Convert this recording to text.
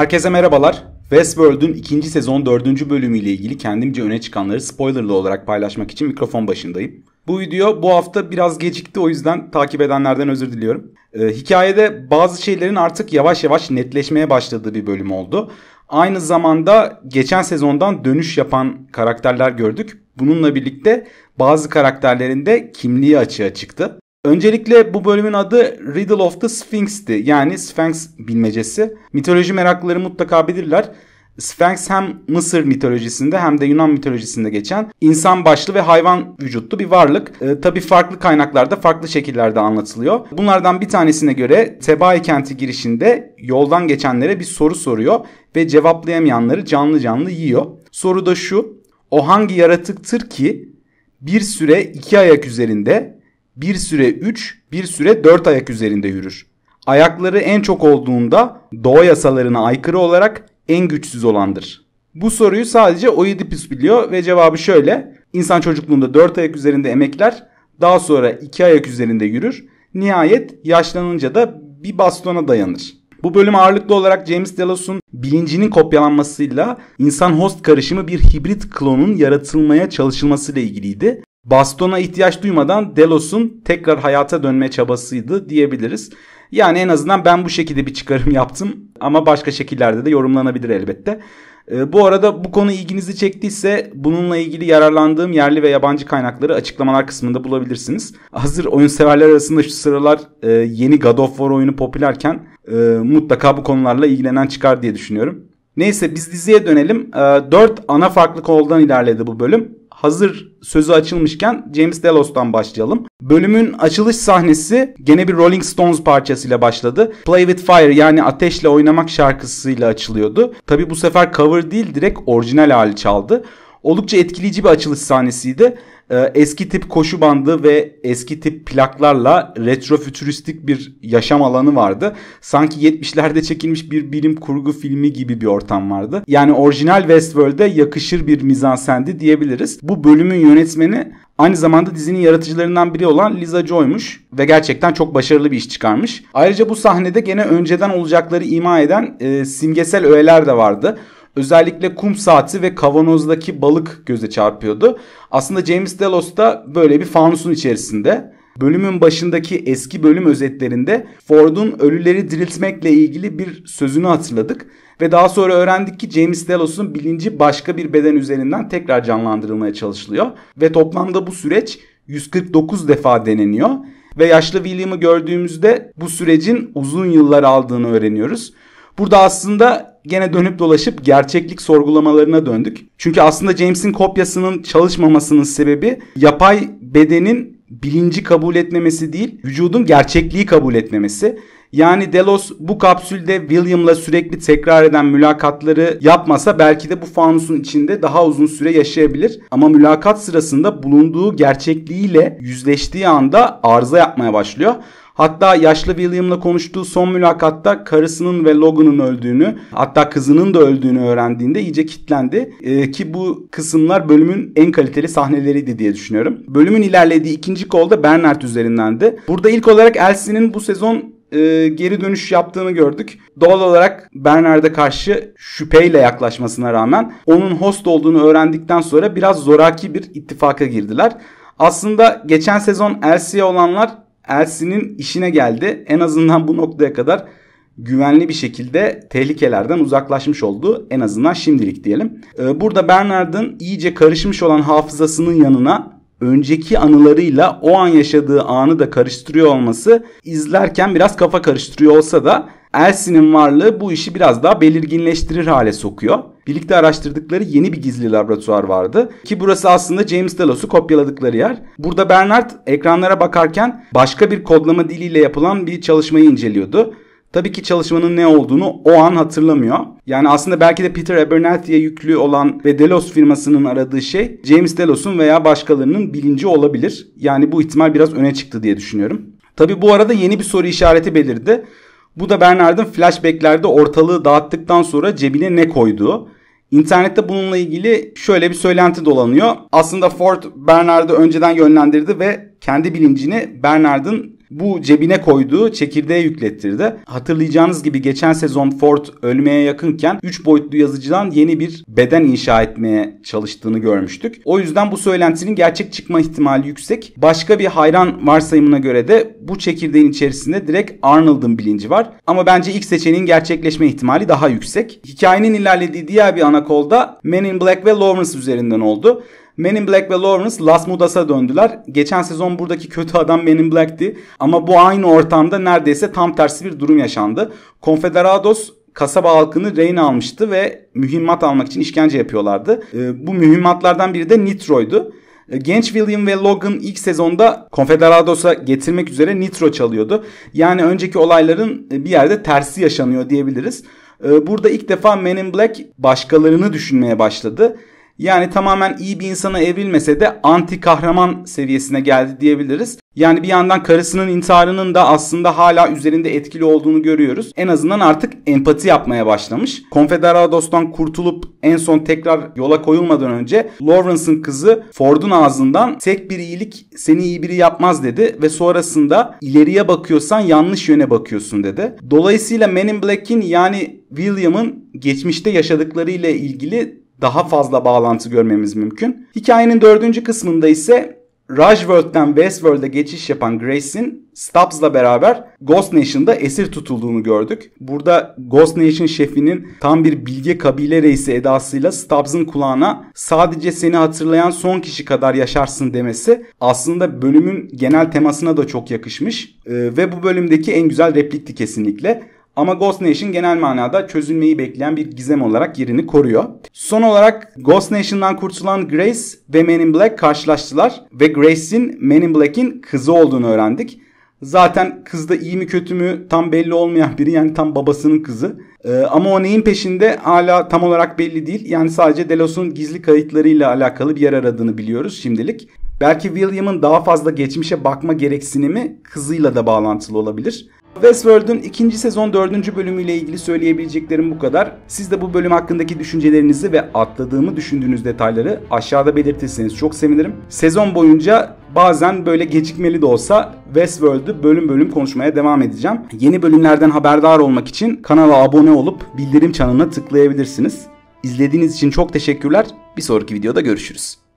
Herkese merhabalar. Westworld'un ikinci sezon dördüncü bölümüyle ilgili kendimce öne çıkanları spoilerlı olarak paylaşmak için mikrofon başındayım. Bu video bu hafta biraz gecikti o yüzden takip edenlerden özür diliyorum. Ee, hikayede bazı şeylerin artık yavaş yavaş netleşmeye başladığı bir bölüm oldu. Aynı zamanda geçen sezondan dönüş yapan karakterler gördük. Bununla birlikte bazı karakterlerin de kimliği açığa çıktı. Öncelikle bu bölümün adı Riddle of the Sphinx'ti. Yani Sphinx bilmecesi. Mitoloji meraklıları mutlaka bilirler. Sphinx hem Mısır mitolojisinde hem de Yunan mitolojisinde geçen insan başlı ve hayvan vücutlu bir varlık. E, ee, Tabi farklı kaynaklarda farklı şekillerde anlatılıyor. Bunlardan bir tanesine göre Tebai kenti girişinde yoldan geçenlere bir soru soruyor ve cevaplayamayanları canlı canlı yiyor. Soru da şu. O hangi yaratıktır ki bir süre iki ayak üzerinde bir süre 3, bir süre 4 ayak üzerinde yürür. Ayakları en çok olduğunda doğa yasalarına aykırı olarak en güçsüz olandır. Bu soruyu sadece Oedipus biliyor ve cevabı şöyle. İnsan çocukluğunda 4 ayak üzerinde emekler, daha sonra 2 ayak üzerinde yürür. Nihayet yaşlanınca da bir bastona dayanır. Bu bölüm ağırlıklı olarak James Delos'un bilincinin kopyalanmasıyla insan host karışımı bir hibrit klonun yaratılmaya çalışılmasıyla ilgiliydi bastona ihtiyaç duymadan Delos'un tekrar hayata dönme çabasıydı diyebiliriz. Yani en azından ben bu şekilde bir çıkarım yaptım ama başka şekillerde de yorumlanabilir elbette. Ee, bu arada bu konu ilginizi çektiyse bununla ilgili yararlandığım yerli ve yabancı kaynakları açıklamalar kısmında bulabilirsiniz. Hazır oyun severler arasında şu sıralar e, yeni God of War oyunu popülerken e, mutlaka bu konularla ilgilenen çıkar diye düşünüyorum. Neyse biz diziye dönelim. 4 e, ana farklı koldan ilerledi bu bölüm hazır sözü açılmışken James Delos'tan başlayalım. Bölümün açılış sahnesi gene bir Rolling Stones parçasıyla başladı. Play with Fire yani ateşle oynamak şarkısıyla açılıyordu. Tabi bu sefer cover değil direkt orijinal hali çaldı. Oldukça etkileyici bir açılış sahnesiydi. Ee, eski tip koşu bandı ve eski tip plaklarla retrofütüristik bir yaşam alanı vardı. Sanki 70'lerde çekilmiş bir bilim kurgu filmi gibi bir ortam vardı. Yani orijinal Westworld'e yakışır bir mizansendi diyebiliriz. Bu bölümün yönetmeni Aynı zamanda dizinin yaratıcılarından biri olan Lisa Joy'muş ve gerçekten çok başarılı bir iş çıkarmış. Ayrıca bu sahnede gene önceden olacakları ima eden e, simgesel öğeler de vardı. Özellikle kum saati ve kavanozdaki balık göze çarpıyordu. Aslında James Delos da böyle bir fanusun içerisinde. Bölümün başındaki eski bölüm özetlerinde Ford'un ölüleri diriltmekle ilgili bir sözünü hatırladık ve daha sonra öğrendik ki James Delos'un bilinci başka bir beden üzerinden tekrar canlandırılmaya çalışılıyor ve toplamda bu süreç 149 defa deneniyor ve yaşlı William'ı gördüğümüzde bu sürecin uzun yıllar aldığını öğreniyoruz. Burada aslında gene dönüp dolaşıp gerçeklik sorgulamalarına döndük. Çünkü aslında James'in kopyasının çalışmamasının sebebi yapay bedenin bilinci kabul etmemesi değil, vücudun gerçekliği kabul etmemesi. Yani Delos bu kapsülde William'la sürekli tekrar eden mülakatları yapmasa belki de bu fanusun içinde daha uzun süre yaşayabilir. Ama mülakat sırasında bulunduğu gerçekliğiyle yüzleştiği anda arıza yapmaya başlıyor. Hatta yaşlı William'la konuştuğu son mülakatta karısının ve Logan'ın öldüğünü hatta kızının da öldüğünü öğrendiğinde iyice kitlendi. Ee, ki bu kısımlar bölümün en kaliteli sahneleriydi diye düşünüyorum. Bölümün ilerlediği ikinci kolda Bernard üzerindendi. Burada ilk olarak Elsie'nin bu sezon e, geri dönüş yaptığını gördük. Doğal olarak Bernard'a karşı şüpheyle yaklaşmasına rağmen onun host olduğunu öğrendikten sonra biraz zoraki bir ittifaka girdiler. Aslında geçen sezon Elsie'ye olanlar Elsin'in işine geldi. En azından bu noktaya kadar güvenli bir şekilde tehlikelerden uzaklaşmış oldu. En azından şimdilik diyelim. Ee, burada Bernard'ın iyice karışmış olan hafızasının yanına önceki anılarıyla o an yaşadığı anı da karıştırıyor olması izlerken biraz kafa karıştırıyor olsa da Elsie'nin varlığı bu işi biraz daha belirginleştirir hale sokuyor birlikte araştırdıkları yeni bir gizli laboratuvar vardı. Ki burası aslında James Delos'u kopyaladıkları yer. Burada Bernard ekranlara bakarken başka bir kodlama diliyle yapılan bir çalışmayı inceliyordu. Tabii ki çalışmanın ne olduğunu o an hatırlamıyor. Yani aslında belki de Peter Abernathy'ye yüklü olan ve Delos firmasının aradığı şey James Delos'un veya başkalarının bilinci olabilir. Yani bu ihtimal biraz öne çıktı diye düşünüyorum. Tabii bu arada yeni bir soru işareti belirdi. Bu da Bernard'ın flashbacklerde ortalığı dağıttıktan sonra cebine ne koyduğu. İnternette bununla ilgili şöyle bir söylenti dolanıyor. Aslında Ford Bernard'ı önceden yönlendirdi ve kendi bilincini Bernard'ın bu cebine koyduğu çekirdeğe yüklettirdi. Hatırlayacağınız gibi geçen sezon Ford ölmeye yakınken 3 boyutlu yazıcıdan yeni bir beden inşa etmeye çalıştığını görmüştük. O yüzden bu söylentinin gerçek çıkma ihtimali yüksek. Başka bir hayran varsayımına göre de bu çekirdeğin içerisinde direkt Arnold'un bilinci var. Ama bence ilk seçeneğin gerçekleşme ihtimali daha yüksek. Hikayenin ilerlediği diğer bir ana kolda Men in Black ve Lawrence üzerinden oldu. Men in Black ve Lawrence Las Mudas'a döndüler. Geçen sezon buradaki kötü adam Men in Black'ti. Ama bu aynı ortamda neredeyse tam tersi bir durum yaşandı. Confederados kasaba halkını rehin almıştı ve mühimmat almak için işkence yapıyorlardı. Ee, bu mühimmatlardan biri de Nitro'ydu. Ee, genç William ve Logan ilk sezonda Confederados'a getirmek üzere Nitro çalıyordu. Yani önceki olayların e, bir yerde tersi yaşanıyor diyebiliriz. Ee, burada ilk defa Men in Black başkalarını düşünmeye başladı. Yani tamamen iyi bir insana evrilmese de anti kahraman seviyesine geldi diyebiliriz. Yani bir yandan karısının intiharının da aslında hala üzerinde etkili olduğunu görüyoruz. En azından artık empati yapmaya başlamış. Confederados'tan kurtulup en son tekrar yola koyulmadan önce Lawrence'ın kızı Ford'un ağzından tek bir iyilik seni iyi biri yapmaz dedi ve sonrasında ileriye bakıyorsan yanlış yöne bakıyorsun dedi. Dolayısıyla Men in Black'in yani William'ın geçmişte yaşadıklarıyla ilgili daha fazla bağlantı görmemiz mümkün. Hikayenin dördüncü kısmında ise Rajworld'den Westworld'e geçiş yapan Grace'in Stubbs'la beraber Ghost Nation'da esir tutulduğunu gördük. Burada Ghost Nation şefinin tam bir bilge kabile reisi edasıyla Stubbs'ın kulağına sadece seni hatırlayan son kişi kadar yaşarsın demesi aslında bölümün genel temasına da çok yakışmış. Ee, ve bu bölümdeki en güzel replikti kesinlikle. Ama Ghost Nation genel manada çözülmeyi bekleyen bir gizem olarak yerini koruyor. Son olarak Ghost Nation'dan kurtulan Grace ve Men in Black karşılaştılar ve Grace'in Men in Black'in kızı olduğunu öğrendik. Zaten kız da iyi mi kötü mü tam belli olmayan biri yani tam babasının kızı. Ee, ama o neyin peşinde hala tam olarak belli değil. Yani sadece Delos'un gizli kayıtlarıyla alakalı bir yer aradığını biliyoruz şimdilik. Belki William'ın daha fazla geçmişe bakma gereksinimi kızıyla da bağlantılı olabilir. Westworld'un ikinci sezon dördüncü bölümüyle ilgili söyleyebileceklerim bu kadar. Siz de bu bölüm hakkındaki düşüncelerinizi ve atladığımı düşündüğünüz detayları aşağıda belirtirseniz çok sevinirim. Sezon boyunca bazen böyle gecikmeli de olsa Westworld'u bölüm bölüm konuşmaya devam edeceğim. Yeni bölümlerden haberdar olmak için kanala abone olup bildirim çanına tıklayabilirsiniz. İzlediğiniz için çok teşekkürler. Bir sonraki videoda görüşürüz.